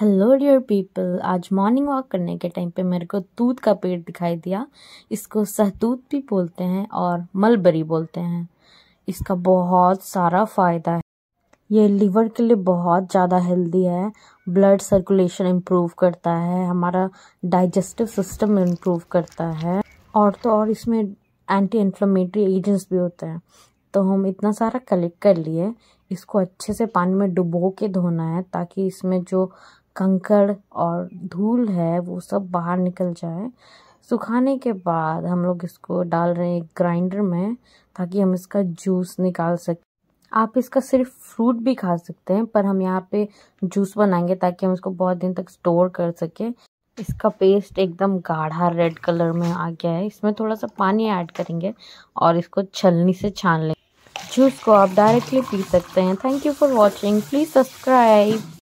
hello dear people आज morning walk करने के टाइम पे मेरे को दूध का पेड़ दिखाई दिया इसको सहतूत भी बोलते हैं और मलबरी बोलते हैं इसका बहुत सारा फ़ायदा है ये लीवर के लिए बहुत ज़्यादा हेल्दी है ब्लड सर्कुलेशन इम्प्रूव करता है हमारा डाइजेस्टिव सिस्टम इम्प्रूव करता है और तो और इसमें एंटी इन्फ्लमेटरी एजेंट्स भी होते हैं तो हम इतना सारा कलेक्ट कर लिए इसको अच्छे से पानी में डुबो के धोना है ताकि इसमें जो कंकड़ और धूल है वो सब बाहर निकल जाए सुखाने के बाद हम लोग इसको डाल रहे हैं ग्राइंडर में ताकि हम इसका जूस निकाल सकें आप इसका सिर्फ फ्रूट भी खा सकते हैं पर हम यहाँ पे जूस बनाएंगे ताकि हम इसको बहुत दिन तक स्टोर कर सकें इसका पेस्ट एकदम गाढ़ा रेड कलर में आ गया है इसमें थोड़ा सा पानी ऐड करेंगे और इसको छलनी से छान लेंगे जूस को आप डायरेक्टली पी सकते हैं thank you for watching please subscribe